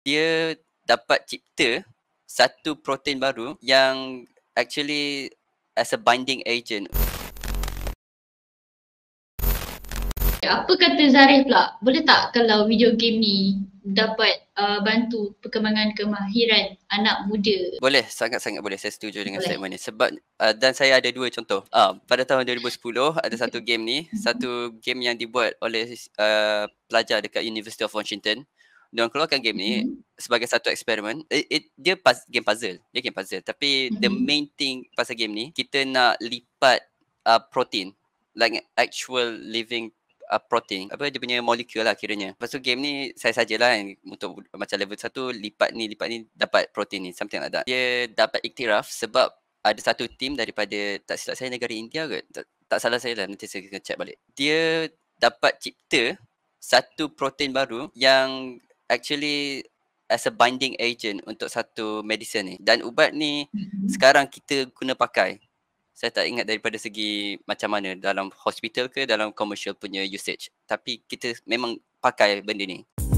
dia dapat cipta satu protein baru yang actually as a binding agent. Apa kata Zarif pula? Boleh tak kalau video game ni dapat uh, bantu perkembangan kemahiran anak muda? Boleh, sangat-sangat boleh. Saya setuju dengan boleh. statement ni. Sebab uh, dan saya ada dua contoh. Uh, pada tahun 2010 ada satu game ni, satu game yang dibuat oleh uh, pelajar dekat University of Washington dia keluarkan game ni mm-hmm. sebagai satu eksperimen. It, it, dia pas, game puzzle. Dia game puzzle. Tapi mm-hmm. the mhm. main thing pasal game ni, kita nak lipat uh, protein. Like actual living uh, protein. Apa dia punya molekul lah kiranya. Lepas tu game ni saya sajalah kan. Untuk macam level satu, lipat ni, lipat ni dapat protein ni. Something like that. Dia dapat iktiraf sebab ada satu team daripada, tak silap saya negara India ke? Tak, tak salah saya lah. Nanti saya kena check balik. Dia dapat cipta satu protein baru yang actually as a binding agent untuk satu medicine ni dan ubat ni mm-hmm. sekarang kita guna pakai saya tak ingat daripada segi macam mana dalam hospital ke dalam commercial punya usage tapi kita memang pakai benda ni